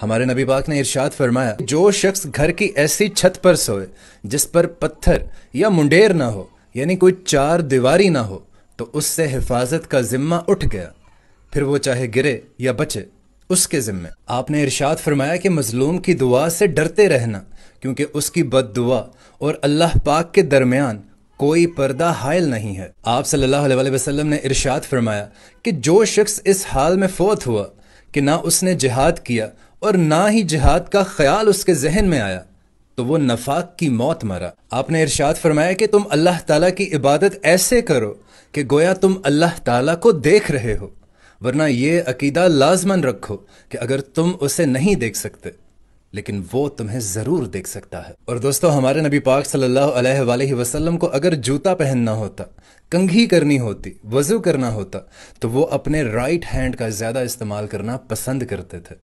हमारे नबी पाक ने इरशाद फरमाया जो शख्स घर की ऐसी छत पर सोए जिस पर पत्थर या मुंडेर ना हो यानी कोई चार दीवारी ना हो तो उससे हिफाजत का जिम्मा उठ गया फिर वो चाहे गिरे या बचे उसके जिम्मे आपने इरशाद फरमाया कि मजलूम की दुआ से डरते रहना क्योंकि उसकी बद दुआ और अल्लाह पाक के दरमियान कोई पर्दा हायल नहीं है आप सल्लल्लाहु अलैहि वसल्लम ने इरशाद फरमाया कि जो शख्स इस हाल में फोत हुआ कि ना उसने जिहाद किया और ना ही जिहाद का ख्याल उसके जहन में आया तो वो नफाक की मौत मरा आपने इरशाद फरमाया कि तुम अल्लाह ताला की इबादत ऐसे करो कि गोया तुम अल्लाह ताला को देख रहे हो वरना ये अकीदा लाजमन रखो कि अगर तुम उसे नहीं देख सकते लेकिन वो तुम्हें ज़रूर देख सकता है और दोस्तों हमारे नबी पाक सल्लल्लाहु अलैहि वसल्लम को अगर जूता पहनना होता कंघी करनी होती वज़ू करना होता तो वो अपने राइट हैंड का ज़्यादा इस्तेमाल करना पसंद करते थे